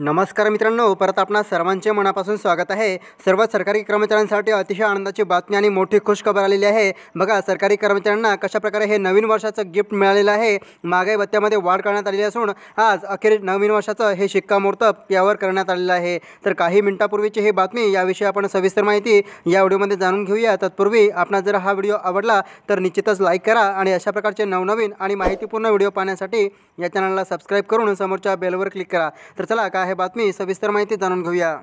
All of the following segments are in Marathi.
नमस्कार मित्रांनो परत आपणा सर्वांचे मनापासून स्वागत आहे सर्व सरकारी कर्मचाऱ्यांसाठी अतिशय आनंदाची बातमी आणि मोठी खुशखबर आलेली आहे बघा सरकारी कर्मचाऱ्यांना कशाप्रकारे हे नवीन वर्षाचं गिफ्ट मिळालेलं आहे मागे भत्त्यामध्ये वाढ करण्यात आलेली असून आज अखेर नवीन वर्षाचं हे शिक्कामोर्तब यावर करण्यात आलेलं आहे तर काही मिनिटापूर्वीची ही बातमी याविषयी आपण सविस्तर माहिती या व्हिडिओमध्ये जाणून घेऊया तत्पूर्वी आपणा जर हा व्हिडिओ आवडला तर निश्चितच लाईक करा आणि अशा प्रकारचे नवनवीन आणि माहितीपूर्ण व्हिडिओ पाहण्यासाठी या चॅनलला सबस्क्राईब करून समोरच्या बेलवर क्लिक करा तर चला काय आहे बातमी सविस्तर माहिती जाणून घेऊया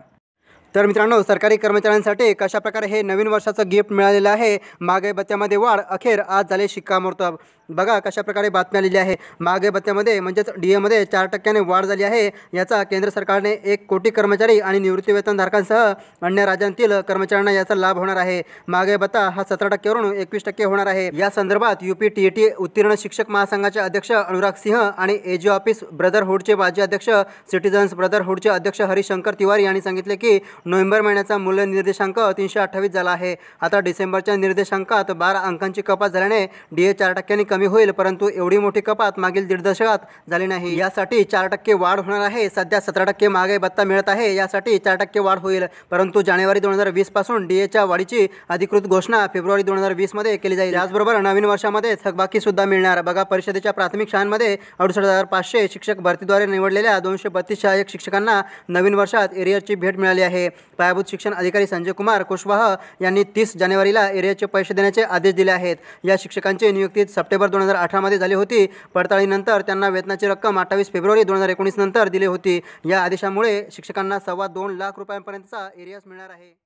तर मित्रांनो सरकारी कर्मचाऱ्यांसाठी कशा प्रकारे हे नवीन वर्षाचं गिफ्ट मिळालेलं आहे मागे बत्त्यामध्ये वाढ अखेर आज झाले शिक्कामोर्तब बघा कशा प्रकारे बातमी आलेली आहे मागे बत्त्यामध्ये म्हणजेच डी एमध्ये चार टक्क्याने वाढ झाली आहे याचा केंद्र सरकारने एक कोटी कर्मचारी आणि निवृत्तीवेतनधारकांसह अन्य राज्यांतील कर्मचाऱ्यांना याचा लाभ होणार आहे मागे बत्ता हा सतरा टक्क्यावरून एकवीस टक्के होणार आहे या संदर्भात युपी टी टी उत्तीर्ण शिक्षक महासंघाचे अध्यक्ष अनुराग सिंह आणि एजी ऑफिस ब्रदरहूडचे माजी अध्यक्ष सिटीजन्स ब्रदरहूडचे अध्यक्ष हरिशंकर तिवारी यांनी सांगितले की नोव्हेंबर महिन्याचा मूल्य निर्देशांक तीनशे अठ्ठावीस झाला आहे आता डिसेंबरच्या निर्देशांकात बारा अंकांची कपात झाल्याने डीए चार टक्क्यांनी कमी होईल परंतु एवढी मोठी कपात मागील दीड दशकात झाली नाही यासाठी चार टक्के वाढ होणार आहे सध्या सतरा टक्के मागे भत्ता मिळत आहे यासाठी चार टक्के वाढ होईल परंतु जानेवारी दोन हजार वीसपासून डी वाढीची अधिकृत घोषणा फेब्रुवारी दोन हजार वीसमध्ये केली जाईल याचबरोबर नवीन वर्षामध्ये थकबाकीसुद्धा मिळणार बघा परिषदेच्या प्राथमिक शाळांमध्ये अडुसष्ट हजार पाचशे शिक्षक भरतीद्वारे निवडलेल्या दोनशे बत्तीस सहाय्यक शिक्षकांना नवीन वर्षात एरियरची भेट मिळाली आहे पायाभूत शिक्षण अधिकारी संजय कुमार कुशवाह यांनी तीस जानेवारीला एरियाचे पैसे देण्याचे आदेश दिले आहेत या शिक्षकांची नियुक्ती सप्टेंबर दोन हजार अठरामध्ये झाली होती पडताळीनंतर त्यांना वेतनाची रक्कम अठ्ठावीस फेब्रुवारी दोन हजार एकोणीस नंतर दिली होती या आदेशामुळे शिक्षकांना सव्वा दोन लाख रुपयांपर्यंतचा एरियास मिळणार आहे